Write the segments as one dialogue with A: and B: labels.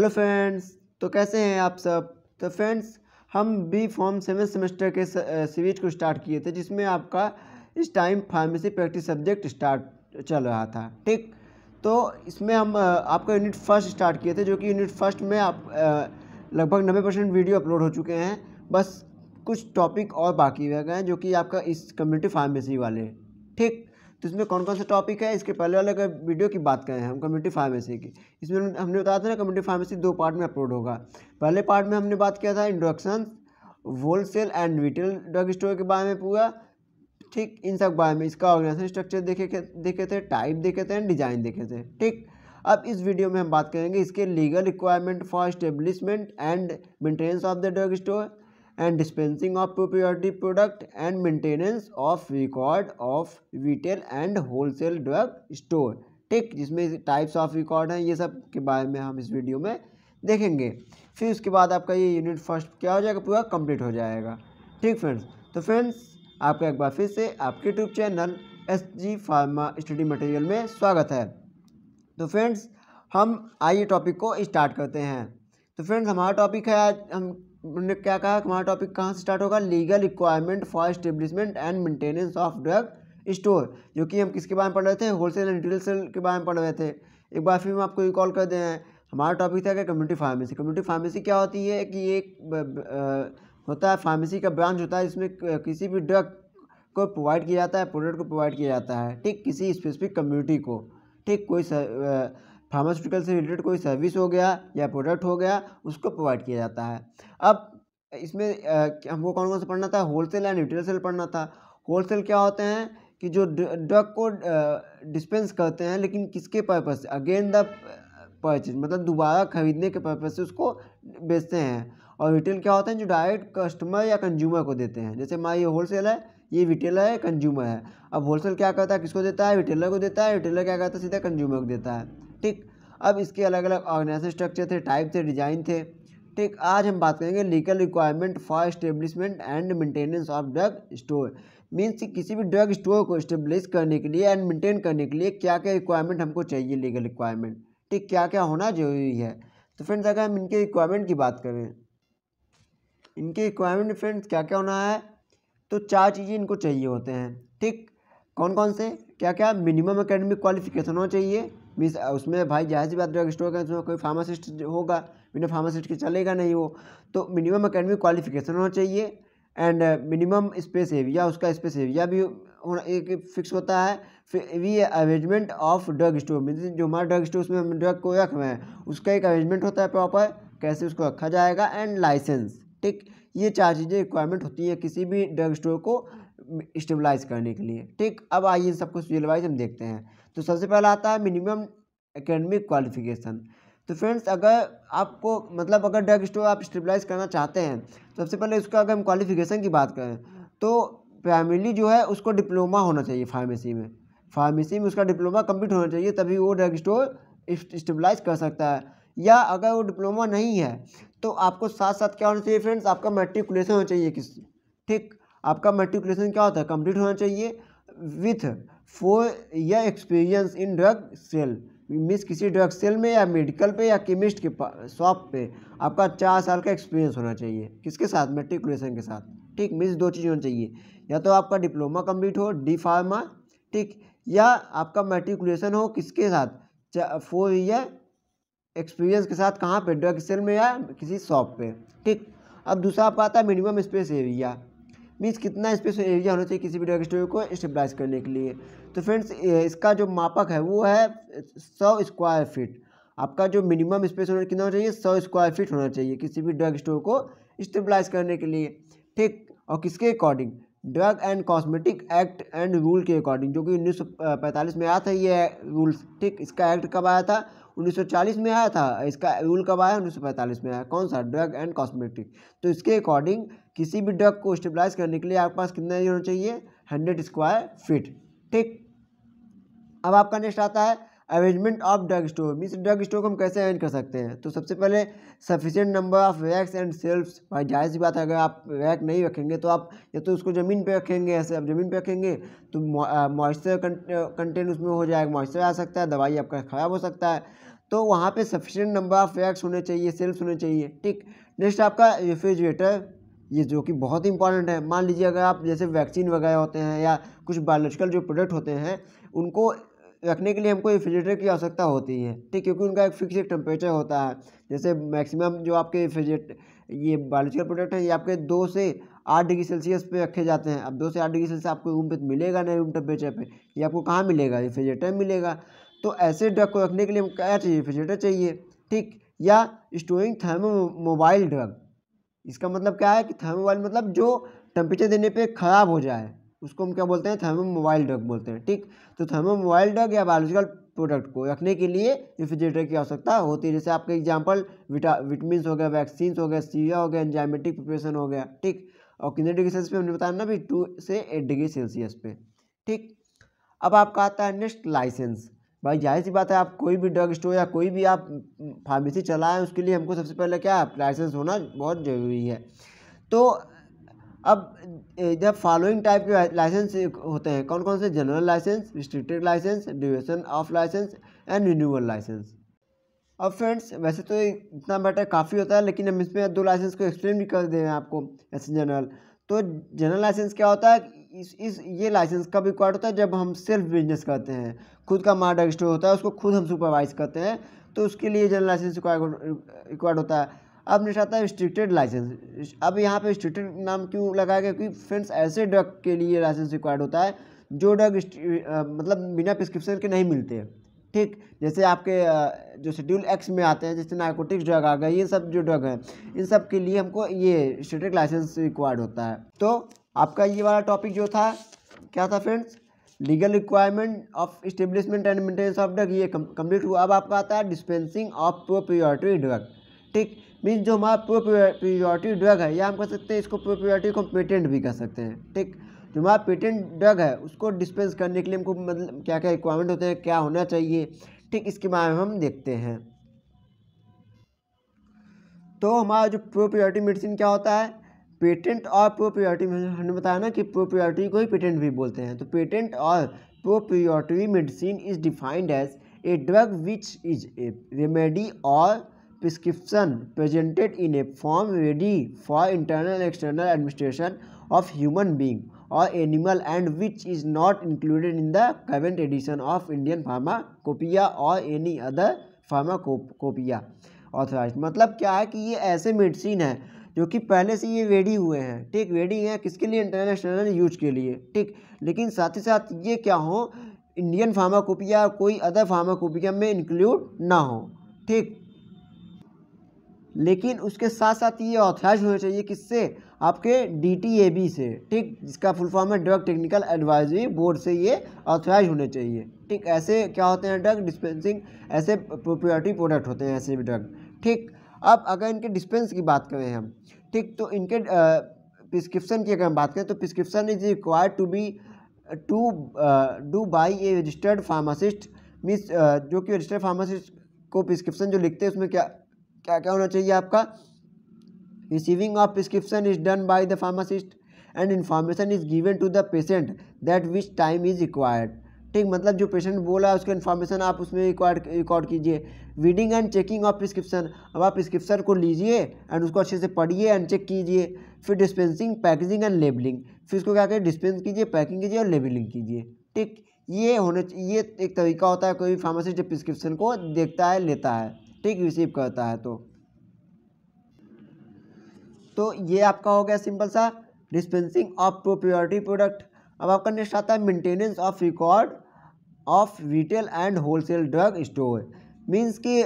A: hello friends तो कैसे हैं आप सब तो फ्रेंड्स हम बी फॉर्म सेवन सेमेस्टर के सीरीज को स्टार्ट किए थे जिसमें आपका इस time pharmacy practice subject start चल रहा था ठीक तो इसमें हम आपका यूनिट फर्स्ट स्टार्ट किए थे जो कि यूनिट फर्स्ट में आप लगभग नब्बे परसेंट वीडियो अपलोड हो चुके हैं बस कुछ टॉपिक और बाकी रह गए हैं जो कि आपका इस कम्युनिटी फार्मेसी वाले ठीक तो इसमें कौन कौन से टॉपिक है इसके पहले वाले वीडियो की बात करें हम कम्युनिटी फार्मेसी की इसमें हमने बताया था ना कम्युनिटी फार्मेसी दो पार्ट में अपलोड होगा पहले पार्ट में हमने बात किया था whole wholesale and retail drug store के बारे में पूरा ठीक इन सब बारे में इसका ऑर्गेनाइजेशन स्ट्रक्चर देखे देखे थे टाइप देखे थे एंड डिजाइन देखे थे ठीक अब इस वीडियो में हम बात करेंगे इसके legal requirement for establishment and maintenance of the drug store and dispensing of proprietary product and maintenance of record of retail and wholesale drug store ठीक जिसमें टाइप्स ऑफ रिकॉर्ड हैं ये सब के बारे में हम इस वीडियो में देखेंगे फिर उसके बाद आपका ये यूनिट फर्स्ट क्या हो जाएगा पूरा कंप्लीट हो जाएगा ठीक फ्रेंड्स तो फ्रेंड्स आपका एक बार फिर से आपके YouTube channel S G pharma study material में स्वागत है तो फ्रेंड्स हम आइए टॉपिक को स्टार्ट करते हैं तो फ्रेंड्स हमारा टॉपिक है आज हम उन्होंने क्या कहा हमारा टॉपिक कहाँ से स्टार्ट होगा legal requirement for establishment and maintenance of drug store जो कि हम किसके बारे में पढ़ रहे थे होलसेल एंड रिटेल सेल के बारे में पढ़ रहे थे एक बार फिर हम आपको रिकॉल कर दें हमारा टॉपिक था क्या कम्युनिटी फार्मेसी कम्युनिटी फार्मेसी क्या होती है कि एक होता है फार्मेसी का ब्रांच होता है जिसमें किसी भी ड्रग को प्रोवाइड किया जाता है प्रोडक्ट को प्रोवाइड किया जाता है ठीक किसी स्पेसिफिक कम्युनिटी को ठीक कोई फार्मास्यूटिकल से रिलेटेड कोई सर्विस हो गया या प्रोडक्ट हो गया उसको प्रोवाइड किया जाता है अब इसमें हमको कौन कौन सा पढ़ना था होलसेल एंड रिटेल सेल पढ़ना था होलसेल क्या होते हैं कि जो ड्रग को डिस्पेंस करते हैं लेकिन किसके पर्पज़ से अगेन द परचेज मतलब दोबारा खरीदने के पर्पज़ से उसको बेचते हैं और रिटेल क्या होते हैं जो डायरेक्ट कस्टमर या कंज्यूमर को देते हैं जैसे हमारा ये होलसेल है ये रिटेलर है कंज्यूमर है अब होलसेल क्या करता है किसको देता है रिटेलर को देता है रिटेलर क्या करता है सीधा कंज्यूमर को देता है ठीक अब इसके अलग अलग ऑर्गेनाइजेशन स्ट्रक्चर थे टाइप थे डिजाइन थे ठीक आज हम बात करेंगे legal requirement for establishment and maintenance of drug store means किसी भी ड्रग स्टोर को इस्टेब्लिश करने के लिए एंड मेंटेन करने के लिए क्या क्या रिक्वायरमेंट हमको चाहिए लीगल रिक्वायरमेंट ठीक क्या क्या होना जरूरी है तो फ्रेंड्स अगर हम इनके रिक्वायरमेंट की बात करें इनके रिक्वायरमेंट फ्रेंड्स क्या क्या होना है तो चार चीज़ें इनको चाहिए होते हैं ठीक कौन कौन से क्या क्या मिनिमम अकेडमिक क्वालिफिकेशन होना चाहिए मीन्स उसमें भाई जाहिर सी बात ड्रग स्टोर का उसमें कोई फार्मासिस्ट होगा बिना फार्मासिस्ट के चलेगा नहीं वो तो मिनिमम अकेडमिक क्वालिफिकेशन होना चाहिए एंड मिनिमम स्पेस एरिया उसका स्पेस एरिया भी होना एक फिक्स होता है वी arrangement of drug store mean जो हमारा ड्रग स्टोर उसमें हम ड्रग को रख रहे हैं उसका एक अरेंजमेंट होता है प्रॉपर कैसे उसको रखा जाएगा एंड लाइसेंस ठीक ये चार चीज़ें रिक्वायरमेंट होती है किसी भी ड्रग स्टोर को स्टेबलाइज करने के लिए ठीक अब आइए सब कुछ रियलवाइज हम देखते हैं तो सबसे पहला आता है मिनिमम एकेडमिक क्वालिफिकेशन तो फ्रेंड्स अगर आपको मतलब अगर ड्रग स्टोर आप स्टेबलाइज करना चाहते हैं तो सबसे पहले उसका अगर हम क्वालिफिकेशन की बात करें तो प्राइमरली जो है उसको डिप्लोमा होना चाहिए फार्मेसी में फार्मेसी में उसका डिप्लोमा कम्प्लीट होना चाहिए तभी वो ड्रग स्टोर स्टेबलाइज कर सकता है या अगर वो डिप्लोमा नहीं है तो आपको साथ साथ क्या होना चाहिए फ्रेंड्स आपका मेट्रिकुलेशन होना चाहिए किस ठीक आपका मेट्रिकुलेशन क्या होता है कंप्लीट होना चाहिए विथ फोर या experience in drug sale means किसी ड्रग सेल में या मेडिकल पे या केमिस्ट के शॉप पे आपका चार साल का एक्सपीरियंस होना चाहिए किसके साथ मेट्रिकुलेशन के साथ ठीक मीन्स दो चीज़ होनी चाहिए या तो आपका डिप्लोमा कम्प्लीट हो डी फार्मा ठीक या आपका मेट्रिकुलेशन हो किसके साथ फोर ईयर एक्सपीरियंस के साथ कहाँ पे ड्रग सेल में या किसी शॉप पे ठीक अब दूसरा आप आता है मिनिमम स्पेस एरिया मीन्स कितना स्पेस एरिया होना चाहिए किसी भी ड्रग स्टोर को स्टेबलाइज करने के लिए तो फ्रेंड्स इसका जो मापक है वो है सौ स्क्वायर फीट आपका जो मिनिमम स्पेस होना कितना होना चाहिए सौ स्क्वायर फीट होना चाहिए किसी भी ड्रग स्टोर को स्टेबलाइज करने के लिए ठीक और किसके according drug and cosmetic act and rule के अकॉर्डिंग जो कि उन्नीस में आया था ये रूल्स ठीक इसका एक्ट कब आया था 1940 में आया था इसका रूल कब आया 1945 में आया कौन सा ड्रग एंड कॉस्मेटिक तो इसके अकॉर्डिंग किसी भी ड्रग को स्टेबलाइज करने के लिए आपके पास कितना एरिया होना चाहिए हंड्रेड स्क्वायर फीट ठीक अब आपका नेक्स्ट आता है arrangement of drug store means drug store को हम कैसे अरेंज कर सकते हैं तो सबसे पहले sufficient number of racks and shelves भाई जाहिर सी बात है अगर आप रैक नहीं रखेंगे तो आप या तो उसको ज़मीन पर रखेंगे ऐसे आप ज़मीन पर रखेंगे तो मॉइस्चर कंटेंट उसमें हो जाएगा मॉइस्चर आ सकता है दवाई आपका ख़राब हो सकता है तो वहाँ पर सफिशेंट नंबर ऑफ रैक्स होने चाहिए सेल्फ्स होने चाहिए ठीक नेक्स्ट आपका रेफ्रिजरेटर ये जो कि बहुत ही इंपॉर्टेंट है मान लीजिए अगर आप जैसे वैक्सीन वगैरह होते हैं या कुछ बायोलॉजिकल जो प्रोडक्ट होते हैं उनको रखने के लिए हमको रेफ्रिजरेटर की आवश्यकता होती है ठीक क्योंकि उनका एक फिक्स टेम्परेचर होता है जैसे मैक्सिमम जो आपके रेफ्रिजरेट ये बायोलॉजिकल प्रोडक्ट है ये आपके दो से आठ डिग्री सेल्सियस पे रखे जाते हैं अब दो से आठ डिग्री सेल्सियस आपको रूम पे तो मिलेगा नहीं रूम टेम्परेचर पे ये आपको कहाँ मिलेगा रेफ्रिजरेटर मिलेगा तो ऐसे ड्रग को रखने के लिए क्या चाहिए रेफ्रिजरेटर चाहिए ठीक या स्टोरिंग थर्मो मोबाइल ड्रग इसका मतलब क्या है कि थर्मोबाइल मतलब जो टेम्परेचर देने पर ख़राब हो जाए उसको हम क्या बोलते हैं थर्मोमोबाइल ड्रग बोलते हैं ठीक तो थर्मोमोबाइल ड्रग या बायोलॉजिकल प्रोडक्ट को रखने के लिए रिफ्रिजरेटर की आवश्यकता होती है जैसे आपके एग्जाम्पल विटा विटामिन हो गया वैक्सीन हो गया सीरिया हो गया एंजाइमेटिक प्रिपरेशन हो गया ठीक और कितने डिग्री सेल्सियस पे हमने बताया ना भी टू से एट डिग्री सेल्सियस पे ठीक अब आपका आता है नेक्स्ट लाइसेंस भाई जाहिर सी बात है आप कोई भी ड्रग स्टोर या कोई भी आप फार्मेसी चलाएं उसके लिए हमको सबसे पहले क्या है लाइसेंस होना बहुत ज़रूरी है तो अब जब फॉलोइंग टाइप के लाइसेंस होते हैं कौन कौन से general licence restricted licence duration of licence and renewal licence अब फ्रेंड्स वैसे तो इतना बेटर काफ़ी होता है लेकिन हम इसमें दो लाइसेंस को एक्सप्लेन भी कर दे रहे हैं आपको ऐसे जनरल तो जनरल लाइसेंस क्या होता है इस इस ये लाइसेंस कब रिक्वायर्ड होता है जब हम सेल्फ बिजनेस करते हैं खुद का मार्ट स्टोर होता है उसको खुद हम सुपरवाइज करते हैं तो उसके लिए जनरल लाइसेंस रिक्वायर्ड होता है अब है रिस्ट्रिक्टेड लाइसेंस अब यहाँ पे रिस्ट्रिक्टेड नाम क्यों लगाया गया क्योंकि फ्रेंड्स ऐसे ड्रग के लिए लाइसेंस रिक्वायर्ड होता है जो ड्रग मतलब बिना प्रिस्क्रिप्शन के नहीं मिलते ठीक जैसे आपके जो शेड्यूल एक्स में आते हैं जैसे नार्कोटिक्स ड्रग आ गए ये सब जो ड्रग हैं इन सब के लिए हमको ये रिस्ट्रिक्टेड लाइसेंस रिक्वायर्ड होता है तो आपका ये वाला टॉपिक जो था क्या था friends legal requirement of establishment and maintenance of drug ये कंप्लीट हुआ अब आपका आता है डिस्पेंसिंग ऑफ प्रोप्रियोरिटी ड्रग ठीक मीन्स जो हमारा प्रो प्योरिटी ड्रग है या हम कह सकते हैं इसको प्रो प्योरिटी को पेटेंट भी कह सकते हैं ठीक जो हमारा पेटेंट ड्रग है उसको डिस्पेंस करने के लिए हमको मतलब क्या क्या रिक्वायरमेंट होते हैं क्या होना चाहिए ठीक इसके बारे में हम देखते हैं तो हमारा जो प्रोप्रियोरिटी मेडिसिन क्या होता है पेटेंट और प्रोप्रियोरिटी हमने बताया ना कि प्रोप्रियोरिटी को ही पेटेंट भी बोलते हैं तो पेटेंट और proprietary medicine is defined as a drug which is a remedy or prescription presented in a form ready for internal and external administration of human being or animal and which is not included in the current edition of Indian Pharmacopoeia or any other pharmacopoeia authorized मतलब क्या है कि ये ऐसे medicine है जो कि पहले से ये रेडी हुए हैं ठीक रेडी हैं किसके लिए इंटरनल एक्सटर्नल यूज के लिए ठीक लेकिन साथ ही साथ ये क्या हो इंडियन फार्माकोपिया कोई अदर फार्माकोपिया में इंक्लूड ना हो ठीक लेकिन उसके साथ साथ ये ऑथराइज होना चाहिए किससे आपके डी से ठीक जिसका फुल फॉर्म है ड्रग टेक्निकल एडवाइजरी बोर्ड से ये ऑथराइज होने चाहिए ठीक ऐसे क्या होते हैं ड्रग डिस्पेंसिंग ऐसे प्रोप्रियटी प्रोडक्ट होते हैं ऐसे भी ड्रग ठीक अब अगर इनके डिस्पेंस की बात करें हम ठीक तो इनके प्रिस्क्रिप्शन की अगर हम बात करें तो prescription is required to be to do by a registered pharmacist means जो कि रजिस्टर्ड फार्मासिस्ट को प्रिस्क्रिप्शन जो लिखते हैं उसमें क्या क्या क्या होना चाहिए आपका receiving of prescription is done by the pharmacist and information is given to the patient that which time is required ठीक मतलब जो पेशेंट बोला उसका इन्फॉर्मेशन आप उसमें रिकॉर्ड रिकॉर्ड कीजिए reading and checking of prescription अब आप प्रिस्क्रिप्शन को लीजिए एंड उसको अच्छे से पढ़िए एंड चेक कीजिए फिर डिस्पेंसिंग पैकेजिंग एंड लेबलिंग फिर उसको क्या करें डिस्पेंस कीजिए पैकिंग कीजिए और लेबलिंग कीजिए ठीक ये होने ये एक तरीका होता है कोई फार्मासिस्ट जब प्रिस्क्रिप्शन को देखता है लेता है टिक रिसीव करता है तो तो ये आपका हो गया सिंपल सा डिस्पेंसिंग ऑफ प्रोप्रियोरिटी प्रोडक्ट अब आपका नेक्स्ट आता है maintenance of record of retail and wholesale drug store means कि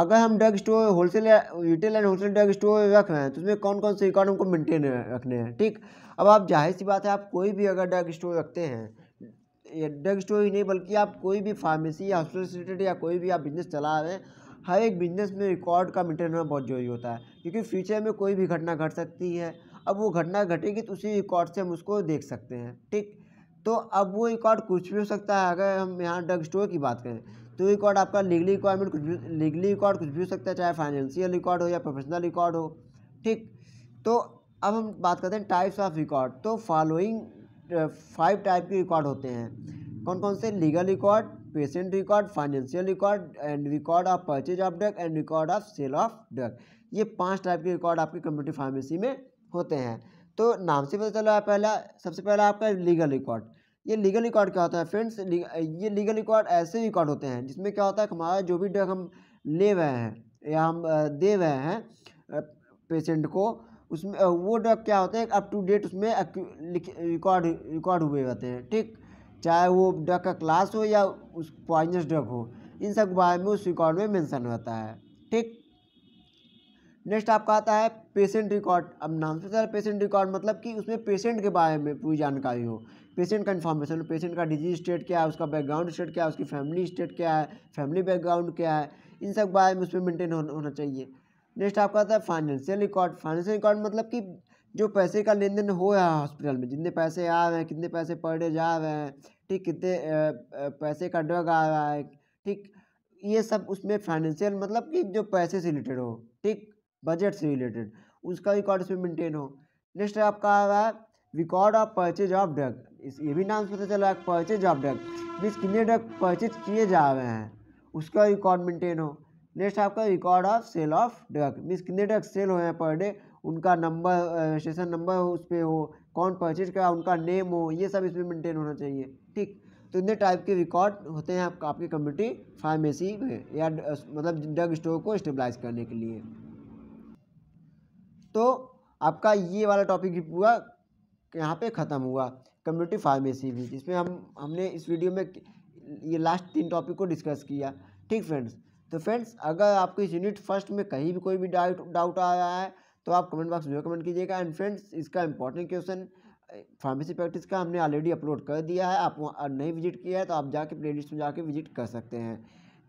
A: अगर हम drug store wholesale retail and wholesale drug store रख रहे हैं तो उसमें कौन कौन से रिकॉर्ड हमको मेंटेन रखने हैं ठीक अब आप जाहिर सी बात है आप कोई भी अगर ड्रग स्टोर रखते हैं ड्रग स्टोर ही नहीं बल्कि आप कोई भी फार्मेसी या हॉस्पिटल रिलेटेड या कोई भी आप बिजनेस चला रहे हैं हर एक बिजनेस में रिकॉर्ड का मेंटेन होना बहुत जरूरी होता है क्योंकि फ्यूचर में कोई भी घटना घट सकती है अब वो घटना घटेगी तो उसी रिकॉर्ड से हम उसको देख सकते हैं ठीक तो अब वो रिकॉर्ड कुछ भी हो सकता है अगर हम यहाँ ड्रग स्टोर की बात करें तो रिकॉर्ड आपका लीगली रिक्वायरमेंट कुछ भी लीगली रिकॉर्ड कुछ भी हो सकता है चाहे फाइनेंशियल रिकॉर्ड हो या प्रोफेशनल रिकॉर्ड हो ठीक तो अब हम बात करते हैं टाइप्स ऑफ रिकॉर्ड तो फॉलोइंग फाइव टाइप के रिकॉर्ड होते हैं कौन कौन से legal record patient record financial record and record of purchase of drug and record of sale of drug ये पांच टाइप के रिकॉर्ड आपकी कम्युनिटी फार्मेसी में होते हैं तो नाम से पता चला पहला सबसे पहला आपका लीगल रिकॉर्ड ये लीगल रिकॉर्ड क्या होता है फ्रेंड्स ये लीगल रिकॉर्ड ऐसे रिकॉर्ड होते हैं जिसमें क्या होता है हमारा जो भी ड्रग हम ले रहे हैं या हम दे रहे हैं पेशेंट को उसमें वो डॉक क्या होते हैं अप टू डेट उसमें रिकॉर्ड रिकॉर्ड हुए होते हैं ठीक चाहे वो डॉक का क्लास हो या उस पॉइनस डॉक हो इन सब बारे में उस रिकॉर्ड में मेंशन होता है ठीक नेक्स्ट आपका आता है पेशेंट रिकॉर्ड अब नाम से सर पेशेंट रिकॉर्ड मतलब कि उसमें पेशेंट के बारे में पूरी जानकारी हो पेशेंट का इन्फॉर्मेशन पेशेंट का डिजीज स्टेट क्या है उसका बैकग्राउंड स्टेट क्या है उसकी फैमिली स्टेट क्या है फैमिली बैकग्राउंड क्या है इन सब बारे में उसमें मेंटेन होना चाहिए नेक्स्ट आपका आता है फाइनेंशियल रिकॉर्ड फाइनेंशियल रिकॉर्ड मतलब कि जो पैसे का लेन देन हो रहा है हॉस्पिटल में जितने पैसे आ रहे हैं कितने पैसे पर डे जा रहे हैं ठीक कितने पैसे का ड्रग आ रहा है ठीक ये सब उसमें फाइनेंशियल मतलब कि जो पैसे से रिलेटेड हो ठीक बजट से रिलेटेड उसका रिकॉर्ड उसमें मेंटेन हो नेक्स्ट आपका आ रहा है record of purchase of drug is ये भी नाम से पता चला है परचेज ऑफ ड्रग मीन्स कितने ड्रग परचेज किए जा रहे हैं उसका रिकॉर्ड मेंटेन हो नेक्स्ट आपका record of sale of drug means कितने ड्रग सेल हुए हैं पर डे उनका नंबर स्टेशन नंबर हो उस पर हो कौन परचेज करा उनका नेम हो ये सब इसमें मेंटेन होना चाहिए ठीक तो इतने टाइप के रिकॉर्ड होते हैं आपका आपकी कम्युनिटी फार्मेसी में या मतलब ड्रग स्टोर को स्टेबलाइज करने के लिए तो आपका ये वाला टॉपिक भी पूरा यहाँ पे ख़त्म हुआ कम्युनिटी फार्मेसी भी जिसमें हम हमने इस वीडियो में ये लास्ट तीन टॉपिक को डिस्कस किया ठीक फ्रेंड्स तो फ्रेंड्स अगर आपको इस यूनिट फर्स्ट में कहीं भी कोई भी डाउट डाउट आ रहा है तो आप कमेंट बॉक्स में जरूर कमेंट कीजिएगा एंड फ्रेंड्स इसका इंपॉर्टेंट क्वेश्चन फार्मेसी प्रैक्टिस का हमने ऑलरेडी अपलोड कर दिया है आप नहीं विजिट किया है तो आप जाके लिस्ट में जाके विजिट कर सकते हैं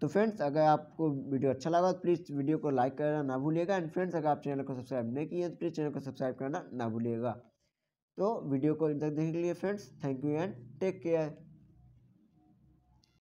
A: तो फ्रेंड्स अगर आपको वीडियो अच्छा लगा तो प्लीज़ वीडियो को लाइक करना ना भूलिएगा एंड फ्रेंड्स अगर आप चैनल को सब्सक्राइब नहीं किए तो प्लीज़ चैनल को सब्सक्राइब करना ना भूलिएगा तो वीडियो को इन तक देखने के लिए friends thank you and take care